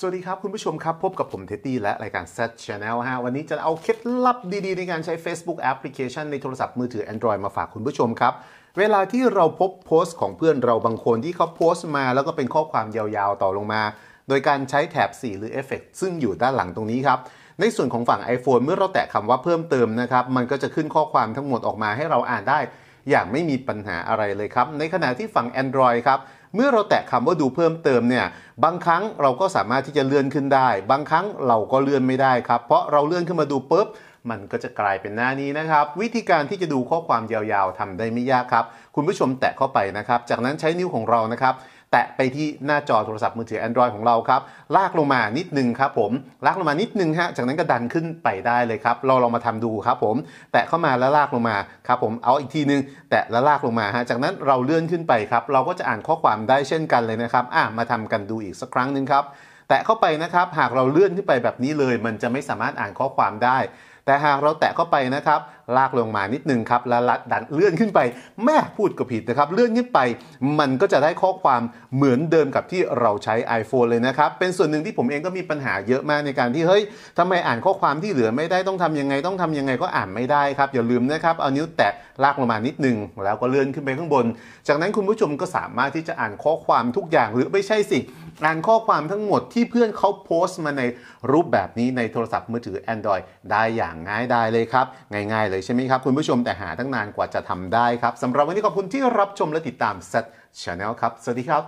สวัสดีครับ คุณผู้ชมครับ พบกับผมเท็ดดี้และรายการ s e t Channel ฮะวันนี้จะเอาเคล็ดลับดีๆ ในการใช้ Facebook แอปพลิเคชันในโทรศัพท์มือถือ Android มาฝากคุณผู้ชมครับ เวลาที่เราพบโพสต์ของเพื่อนเราบางคนที่เขาโพสต์มาแล้วก็เป็นข้อความยาวๆต่อลงมา โดยการใช้แถบสีหรือเอฟเฟกซึ่งอยู่ด้านหลังตรงนี้ครับ ในส่วนของฝั่ง iPhone เมื่อเราแตะคำว่าเพิ่มเติมนะครับมันก็จะขึ้นข้อความทั้งหมดออกมาให้เราอ่านได้อย่างไม่มีปัญหาอะไรเลยครับ ในขณะที่ฝั่ง Android ครับ เมื่อเราแตะคำว่าดูเพิ่มเติมเนี่ย บางครั้งเราก็สามารถที่จะเลื่อนขึ้นได้ บางครั้งเราก็เลื่อนไม่ได้ครับ เพราะเราเลื่อนขึ้นมาดูปุ๊บ มันก็จะกลายเป็นหน้านี้นะครับ วิธีการที่จะดูข้อความยาวๆทำได้ไม่ยากครับ คุณผู้ชมแตะเข้าไปนะครับ จากนั้นใช้นิ้วของเรานะครับแตะไปที่หน้าจอโทรศัพท์มือถือ Android ของเราครับ ลากลงมานิดนึงครับ ผม ลากลงมานิดนึงฮะ จากนั้นก็ดันขึ้นไปได้เลยครับ เราลองมาทำดูครับผม แตะเข้ามาแล้วลากลงมาครับผม เอาอีกทีนึง แตะแล้วลากลงมาฮะ จากนั้นเราเลื่อนขึ้นไปครับ เราก็จะอ่านข้อความได้เช่นกันเลยนะครับอ่ะมาทำกันดูอีกสักครั้งนึงครับ แตะเข้าไปนะครับ หากเราเลื่อนขึ้นไปแบบนี้เลย มันจะไม่สามารถอ่านข้อความได้แต่หากเราแตะเข้าไปนะครับ ลากลงมานิดนึงครับ แล้วดันเลื่อนขึ้นไป แม่พูดก็ผิดนะครับ เลื่อนขึ้นไป มันก็จะได้ข้อความเหมือนเดิมกับที่เราใช้ iPhone เลยนะครับ เป็นส่วนหนึ่งที่ผมเองก็มีปัญหาเยอะมากในการที่ เฮ้ยทำไมอ่านข้อความที่เหลือไม่ได้ ต้องทํำยังไง ต้องทำยังไงก็อ่านไม่ได้ครับ อย่าลืมนะครับ เอานิ้วแตะลากลงมานิดนึง แล้วก็เลื่อนขึ้นไปข้างบน จากนั้นคุณผู้ชมก็สามารถที่จะอ่านข้อความทุกอย่างหรือไม่ใช่สิอ่านข้อความทั้งหมดที่เพื่อนเขาโพสต์มาในรูปแบบนี้ในโทรศัพท์มือถือ Android ได้อย่างง่ายดายเลยครับ ง่ายๆเลยใช่ไหมครับ คุณผู้ชมแต่หาตั้งนานกว่าจะทำได้ครับสำหรับวันนี้ขอบคุณที่รับชมและติดตาม Set Channel ครับ สวัสดีครับ